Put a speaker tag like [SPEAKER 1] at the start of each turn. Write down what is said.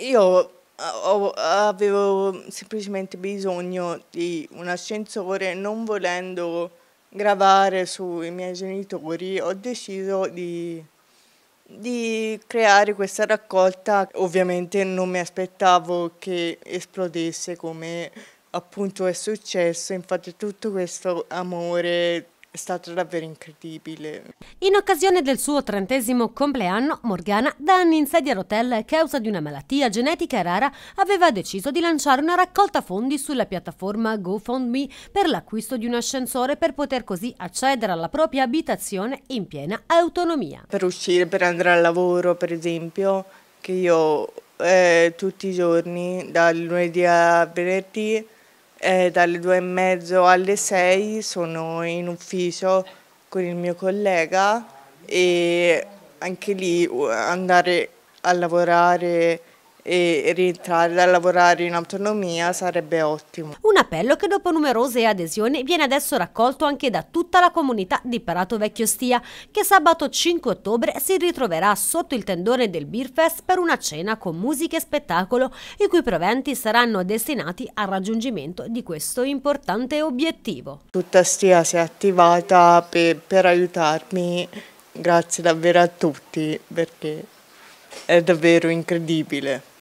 [SPEAKER 1] Io eh, avevo semplicemente bisogno di un ascensore, non volendo gravare sui miei genitori, ho deciso di, di creare questa raccolta. Ovviamente non mi aspettavo che esplodesse come appunto è successo, infatti tutto questo amore è stato davvero incredibile.
[SPEAKER 2] In occasione del suo trentesimo compleanno, Morgana, da anni in sedia a rotelle a causa di una malattia genetica rara, aveva deciso di lanciare una raccolta fondi sulla piattaforma GoFundMe per l'acquisto di un ascensore per poter così accedere alla propria abitazione in piena autonomia.
[SPEAKER 1] Per uscire, per andare al lavoro, per esempio, che io eh, tutti i giorni, dal lunedì a venerdì, eh, dalle due e mezzo alle sei sono in ufficio con il mio collega e anche lì andare a lavorare e rientrare a lavorare in autonomia sarebbe ottimo.
[SPEAKER 2] Un appello che dopo numerose adesioni viene adesso raccolto anche da tutta la comunità di Parato Vecchio Stia, che sabato 5 ottobre si ritroverà sotto il tendone del Beerfest per una cena con musica e spettacolo, i cui proventi saranno destinati al raggiungimento di questo importante obiettivo.
[SPEAKER 1] Tutta Stia si è attivata per, per aiutarmi, grazie davvero a tutti perché è davvero incredibile.